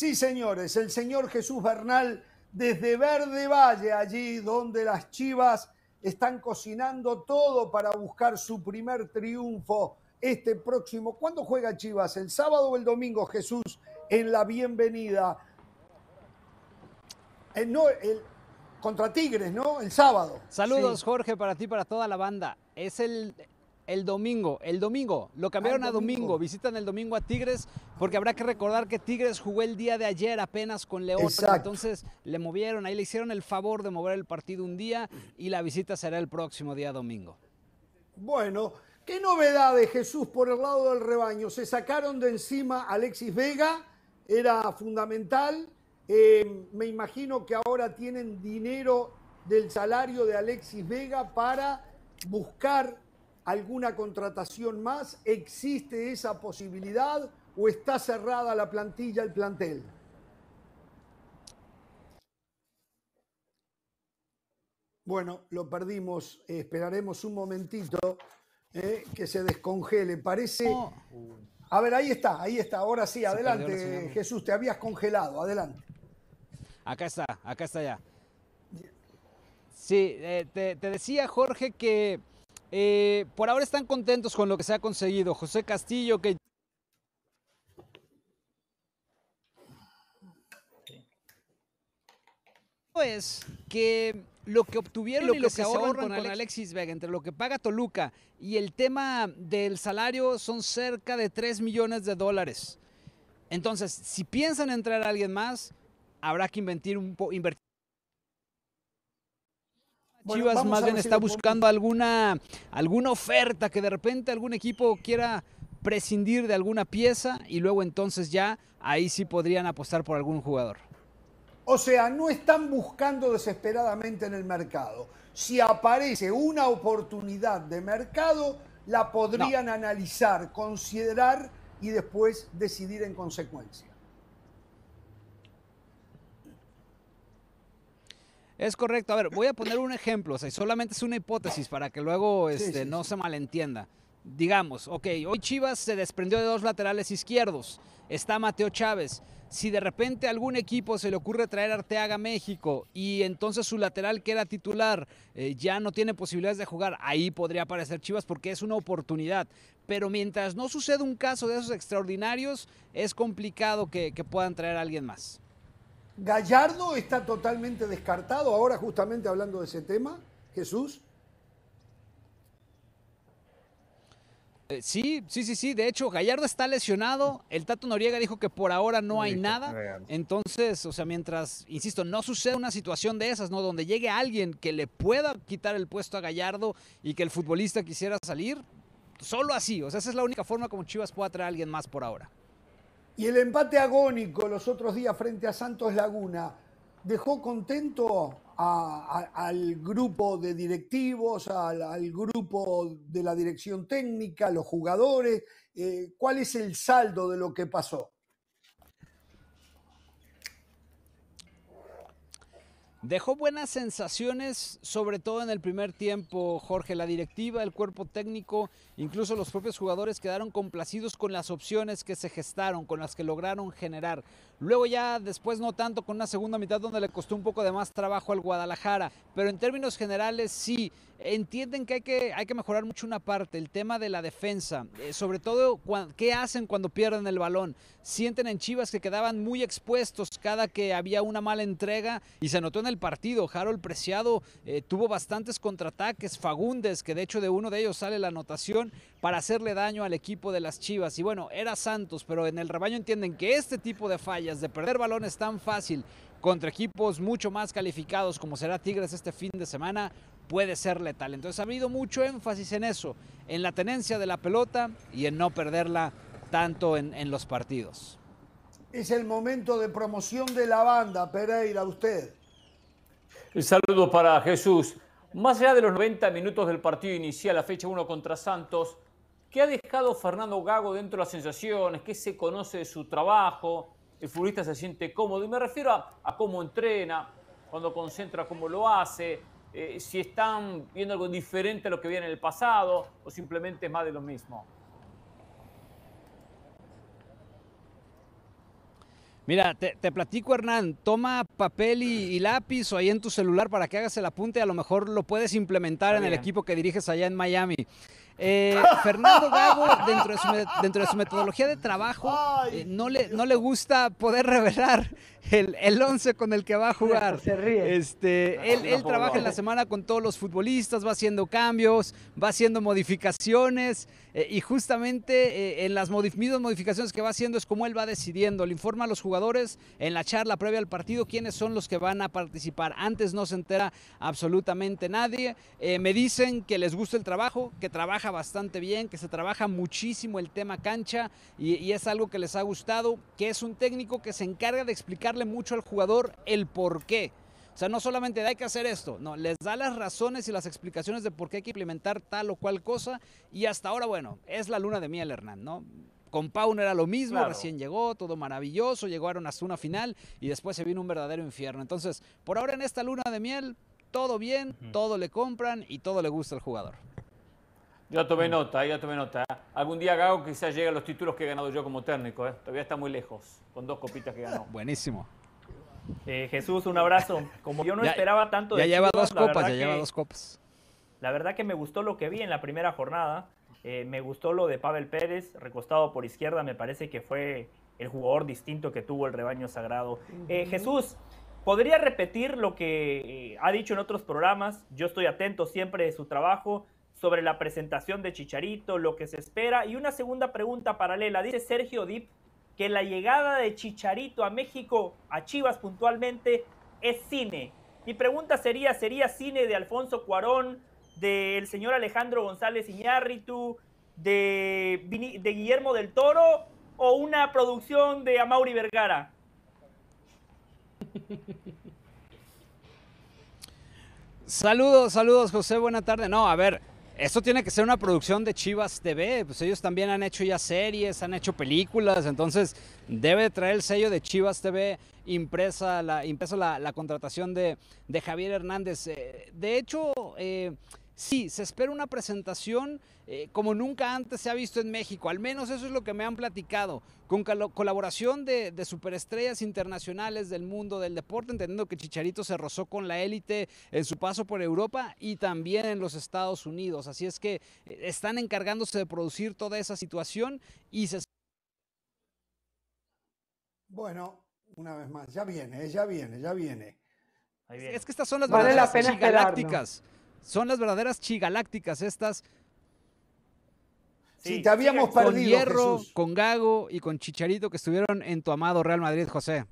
Sí, señores, el señor Jesús Bernal desde Verde Valle, allí donde las Chivas están cocinando todo para buscar su primer triunfo este próximo. ¿Cuándo juega Chivas? ¿El sábado o el domingo, Jesús? En la bienvenida. Eh, no, el, contra Tigres, ¿no? El sábado. Saludos, Jorge, para ti, para toda la banda. Es el el domingo, el domingo, lo ah, cambiaron a domingo. visitan el domingo a Tigres, porque habrá que recordar que Tigres jugó el día de ayer apenas con León, entonces le movieron, ahí le hicieron el favor de mover el partido un día y la visita será el próximo día domingo. Bueno, ¿qué novedades Jesús por el lado del rebaño? Se sacaron de encima Alexis Vega, era fundamental, eh, me imagino que ahora tienen dinero del salario de Alexis Vega para buscar alguna contratación más? ¿Existe esa posibilidad o está cerrada la plantilla, el plantel? Bueno, lo perdimos, esperaremos un momentito eh, que se descongele. Parece... A ver, ahí está, ahí está, ahora sí, adelante Jesús, te habías congelado, adelante. Acá está, acá está ya. Sí, eh, te, decía Jorge que eh, por ahora están contentos con lo que se ha conseguido. José Castillo, que... pues que lo que obtuvieron y lo que, se, ahorran, con, Alexis, Vega, entre lo que paga Toluca y el tema del salario, son cerca de 3 millones de dólares. Entonces, si piensan entrar a alguien más, habrá que invertir un, poco. Chivas más está buscando alguna, alguna oferta que de repente algún equipo quiera prescindir de alguna pieza y luego entonces ya ahí sí podrían apostar por algún jugador. O sea, no están buscando desesperadamente en el mercado. Si aparece una oportunidad de mercado, la podrían analizar, considerar y después decidir en consecuencia. Es correcto. A ver, voy a poner un ejemplo, o sea, solamente es una hipótesis para que luego este, no se malentienda. Digamos, ok, hoy Chivas se desprendió de dos laterales izquierdos, está Mateo Chávez. Si de repente algún equipo se le ocurre traer Arteaga México y entonces su lateral que era titular eh, ya no tiene posibilidades de jugar, ahí podría aparecer Chivas porque es una oportunidad. Pero mientras no suceda un caso de esos extraordinarios, es complicado que, que puedan traer a alguien más. Gallardo está totalmente descartado ahora justamente hablando de ese tema, Jesús. Eh, sí, sí, sí, sí. De hecho, Gallardo está lesionado. El Tato Noriega dijo que por ahora no hay nada. Entonces, o sea, mientras, insisto, no suceda una situación de esas, ¿no? Donde llegue alguien que le pueda quitar el puesto a Gallardo y que el futbolista quisiera salir, solo así. O sea, esa es la única forma como Chivas pueda traer a alguien más por ahora. Y el empate agónico los otros días frente a Santos Laguna dejó contento al grupo de directivos, al, grupo de la dirección técnica, a los jugadores. Eh, ¿Cuál es el saldo de lo que pasó? Dejó buenas sensaciones, sobre todo en el primer tiempo, Jorge, la directiva, el cuerpo técnico Incluso los propios jugadores quedaron complacidos con las opciones que se gestaron, con las que lograron generar. Luego ya después no tanto con una segunda mitad donde le costó un poco de más trabajo al Guadalajara, pero en términos generales sí, entienden que hay que, hay que mejorar mucho una parte, el tema de la defensa, eh, sobre todo qué hacen cuando pierden el balón. Sienten en Chivas que quedaban muy expuestos cada que había una mala entrega y se notó en el partido. Harold Preciado eh, tuvo bastantes contraataques, Fagundes, que de hecho de uno de ellos sale la anotación para hacerle daño al equipo de las Chivas. Y bueno, era Santos, pero en el rebaño entienden que este tipo de fallas, de perder balones tan fácil contra equipos mucho más calificados como será Tigres este fin de semana, puede ser letal. Entonces ha habido mucho énfasis en eso, en la tenencia de la pelota y en no perderla tanto en, los partidos. Es el momento de promoción de la banda, Pereira, usted. El saludo para Jesús. Más allá de los 90 minutos del partido inicial, la fecha 1 contra Santos, ¿qué ha dejado Fernando Gago dentro de las sensaciones? ¿Qué se conoce de su trabajo? ¿El futbolista se siente cómodo? Y me refiero a, cómo entrena, cuando concentra, cómo lo hace, eh, si están viendo algo diferente a lo que viene en el pasado o simplemente es más de lo mismo. Mira, te, platico, Hernán, toma papel y, lápiz o ahí en tu celular para que hagas el apunte. A lo mejor lo puedes implementar en el equipo que diriges allá en Miami. Eh, Fernando Gago, dentro de, su, metodología de trabajo, eh, no, le, no le gusta poder revelar el, el once con el que va a jugar. Se ríe. Este, ah, él trabaja en la semana con todos los futbolistas, va haciendo cambios, va haciendo modificaciones. Eh, y justamente eh, en las modificaciones que va haciendo es como él va decidiendo. Le informa a los jugadores en la charla previa al partido quiénes son los que van a participar. Antes no se entera absolutamente nadie. Eh, me dicen que les gusta el trabajo, que trabaja bastante bien, que se trabaja muchísimo el tema cancha y, y es algo que les ha gustado, que es un técnico que se encarga de explicarle mucho al jugador el por qué o sea, no solamente hay que hacer esto, no, les da las razones y las explicaciones de por qué hay que implementar tal o cual cosa y hasta ahora, bueno, es la luna de miel, Hernán, ¿no? Con Pau era lo mismo, recién llegó, todo maravilloso, llegaron hasta una final y después se vino un verdadero infierno. Entonces, por ahora en esta luna de miel, todo bien, todo le compran y todo le gusta al jugador. Ya tomé nota, ya tomé nota. Algún día Gago quizás llegue a los títulos que he ganado yo como técnico, ¿eh? todavía está muy lejos, con dos copitas que ganó. Buenísimo. Eh, Jesús, un abrazo. Como yo no esperaba tanto Ya lleva dos copas, ya lleva dos copas. La verdad que me gustó lo que vi en la primera jornada. Eh, me gustó lo de Pavel Pérez, recostado por izquierda, me parece que fue el jugador distinto que tuvo el rebaño sagrado. Eh, Jesús, podría repetir lo que ha dicho en otros programas. Yo estoy atento siempre de su trabajo sobre la presentación de Chicharito, lo que se espera. Y una segunda pregunta paralela. Dice Sergio Dip que la llegada de Chicharito a México, a Chivas puntualmente, es cine. Mi pregunta sería, ¿sería cine de Alfonso Cuarón, del señor Alejandro González Iñárritu, de, Guillermo del Toro o una producción de Amauri Vergara? Saludos, saludos José, buena tarde. No, a ver, esto tiene que ser una producción de Chivas TV, pues ellos también han hecho ya series, han hecho películas, entonces debe traer el sello de Chivas TV impresa la, impresa la, contratación de, de, Javier Hernández. Eh, de hecho, eh, Sí, se espera una presentación eh, como nunca antes se ha visto en México, al menos eso es lo que me han platicado, con colaboración de, superestrellas internacionales del mundo del deporte, entendiendo que Chicharito se rozó con la élite en su paso por Europa y también en los Estados Unidos, así es que eh, están encargándose de producir toda esa situación y se... Bueno, una vez más, ya viene, ya viene, ya viene. Es que estas son las vale galácticas. Son las verdaderas chigalácticas estas. Sí, te habíamos perdido. Con Hierro, con Gago y con Chicharito que estuvieron en tu amado Real Madrid, José.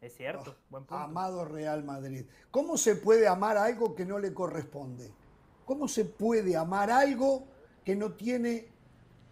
Es cierto, oh, Amado Real Madrid. ¿Cómo se puede amar algo que no le corresponde? ¿Cómo se puede amar algo que no tiene,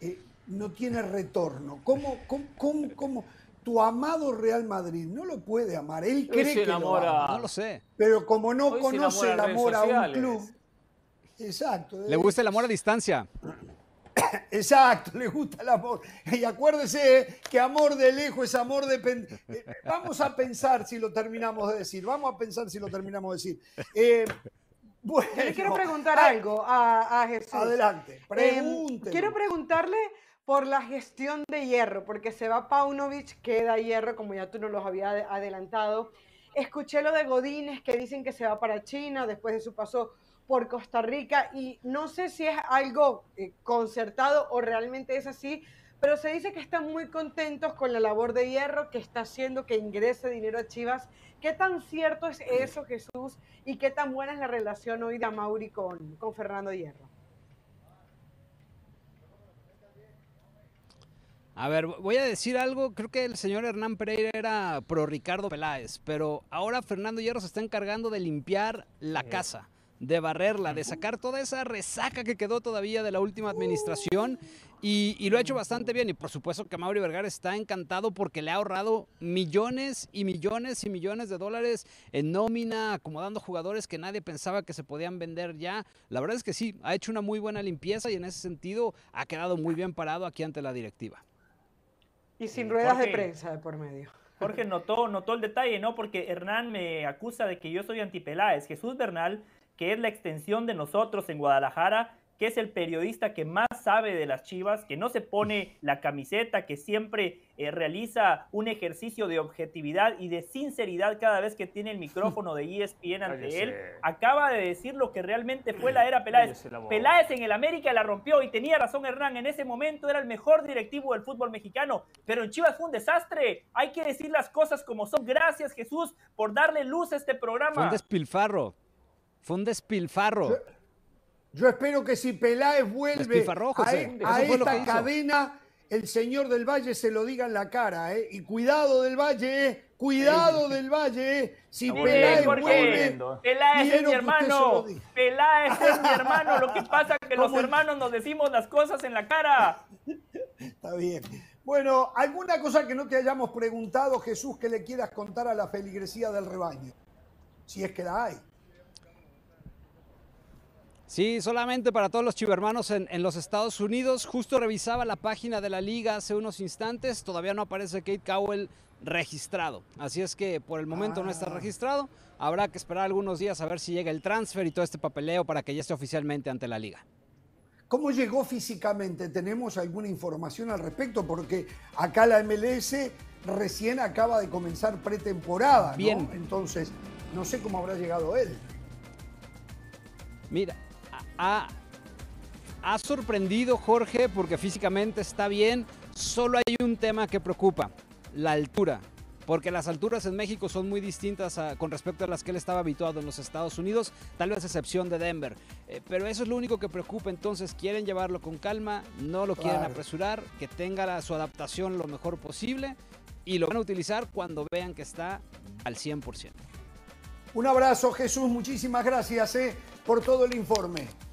eh, no tiene retorno? ¿Cómo, cómo, cómo, tu amado Real Madrid no lo puede amar. Él cree que lo ama. No lo sé. Pero como no conoce el amor a un club, Exacto. Le eh. gusta el amor a distancia. Exacto, le gusta el amor. Y acuérdese eh, que amor de lejos es amor de... Eh, vamos a pensar si lo terminamos de decir, vamos a pensar si lo terminamos de decir. bueno, le quiero preguntar ah, algo a, Jesús. Adelante, em, pregúnteme. quiero preguntarle por la gestión de hierro, porque se va Paunovic, queda hierro, como ya tú nos los habías adelantado. Escuché lo de Godines, que dicen que se va para China después de su paso por Costa Rica y no sé si es algo eh, concertado o realmente es así, pero se dice que están muy contentos con la labor de hierro que está haciendo que ingrese dinero a Chivas. ¿Qué tan cierto es eso, Jesús? ¿Y qué tan buena es la relación hoy de Mauri con, con Fernando Hierro? A ver, voy a decir algo. Creo que el señor Hernán Pereira era pro Ricardo Peláez, pero ahora Fernando Hierro se está encargando de limpiar la casa de barrerla, de sacar toda esa resaca que quedó todavía de la última administración y, lo ha hecho bastante bien. Y por supuesto que Mauri Vergara está encantado porque le ha ahorrado millones y millones y millones de dólares en nómina, acomodando jugadores que nadie pensaba que se podían vender ya. La verdad es que sí, ha hecho una muy buena limpieza y en ese sentido ha quedado muy bien parado aquí ante la directiva. Y sin ruedas de prensa de por medio. Jorge notó, notó el detalle, ¿no? Porque Hernán me acusa de que yo soy anti Jesús Bernal que es la extensión de nosotros en Guadalajara, que es el periodista que más sabe de las Chivas, que no se pone la camiseta, que siempre eh, realiza un ejercicio de objetividad y de sinceridad cada vez que tiene el micrófono de ESPN ante él, acaba de decir lo que realmente fue la era Peláez. Peláez en el América la rompió y tenía razón Hernán, en ese momento era el mejor directivo del fútbol mexicano, pero en Chivas fue un desastre. Hay que decir las cosas como son. Gracias Jesús por darle luz a este programa. un despilfarro. Fue un despilfarro. Yo, espero que si Peláez vuelve a, e-, esta cadena, el señor del Valle se lo diga en la cara. ¿eh? Y cuidado del Valle, ¿eh? Cuidado del Valle, ¿eh? si Peláez vuelve, Peláez es mi hermano, Peláez es mi hermano, lo que pasa es que los hermanos nos decimos las cosas en la cara. Está bien. Bueno, ¿alguna cosa que no te hayamos preguntado, Jesús, que le quieras contar a la feligresía del rebaño? Si es que la hay. Sí, solamente para todos los chivermanos en, los Estados Unidos. Justo revisaba la página de la liga hace unos instantes. Todavía no aparece Kate Cowell registrado. Así es que por el momento no está ah. registrado. Habrá que esperar algunos días a ver si llega el transfer y todo este papeleo para que ya esté oficialmente ante la liga. ¿Cómo llegó físicamente? ¿Tenemos alguna información al respecto? Porque acá la MLS recién acaba de comenzar pretemporada. ¿no? Bien. Entonces, no sé cómo habrá llegado él. Mira, ha, sorprendido Jorge porque físicamente está bien. Solo hay un tema que preocupa, la altura porque las alturas en México son muy distintas con respecto a las que él estaba habituado en los Estados Unidos, tal vez excepción de Denver. Eh, pero eso es lo único que preocupa, entonces quieren llevarlo con calma, no lo quieren apresurar, que tenga su adaptación lo mejor posible y lo van a utilizar cuando vean que está al 100%. Un abrazo Jesús, muchísimas gracias eh, por todo el informe.